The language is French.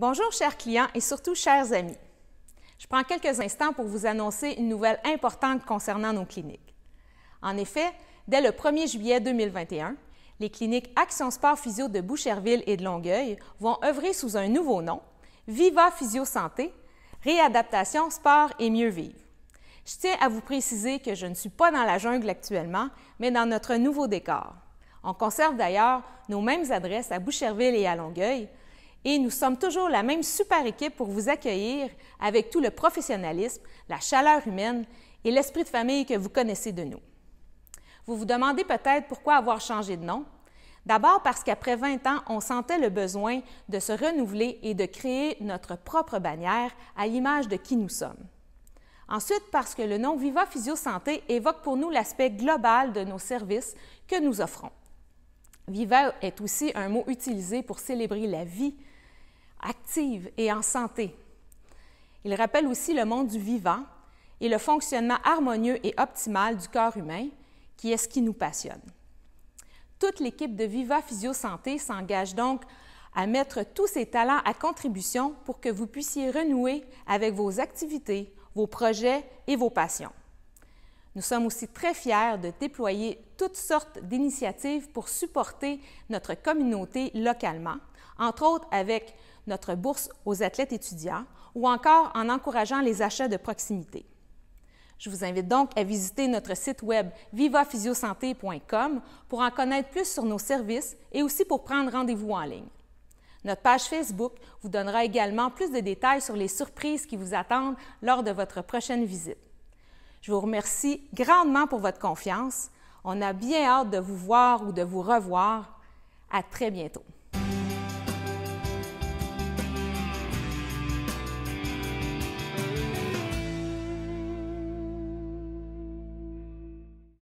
Bonjour chers clients et surtout chers amis. Je prends quelques instants pour vous annoncer une nouvelle importante concernant nos cliniques. En effet, dès le 1er juillet 2021, les cliniques Action Sport Physio de Boucherville et de Longueuil vont œuvrer sous un nouveau nom, Viva Physio Santé, Réadaptation, Sport et Mieux Vivre. Je tiens à vous préciser que je ne suis pas dans la jungle actuellement, mais dans notre nouveau décor. On conserve d'ailleurs nos mêmes adresses à Boucherville et à Longueuil, et nous sommes toujours la même super équipe pour vous accueillir avec tout le professionnalisme, la chaleur humaine et l'esprit de famille que vous connaissez de nous. Vous vous demandez peut-être pourquoi avoir changé de nom. D'abord parce qu'après 20 ans, on sentait le besoin de se renouveler et de créer notre propre bannière à l'image de qui nous sommes. Ensuite, parce que le nom Viva Physio Santé évoque pour nous l'aspect global de nos services que nous offrons. Viva est aussi un mot utilisé pour célébrer la vie active et en santé. Il rappelle aussi le monde du vivant et le fonctionnement harmonieux et optimal du corps humain, qui est ce qui nous passionne. Toute l'équipe de Viva Physio Santé s'engage donc à mettre tous ses talents à contribution pour que vous puissiez renouer avec vos activités, vos projets et vos passions. Nous sommes aussi très fiers de déployer toutes sortes d'initiatives pour supporter notre communauté localement, entre autres avec notre bourse aux athlètes étudiants ou encore en encourageant les achats de proximité. Je vous invite donc à visiter notre site web vivaphysiosanté.com pour en connaître plus sur nos services et aussi pour prendre rendez-vous en ligne. Notre page Facebook vous donnera également plus de détails sur les surprises qui vous attendent lors de votre prochaine visite. Je vous remercie grandement pour votre confiance. On a bien hâte de vous voir ou de vous revoir. À très bientôt.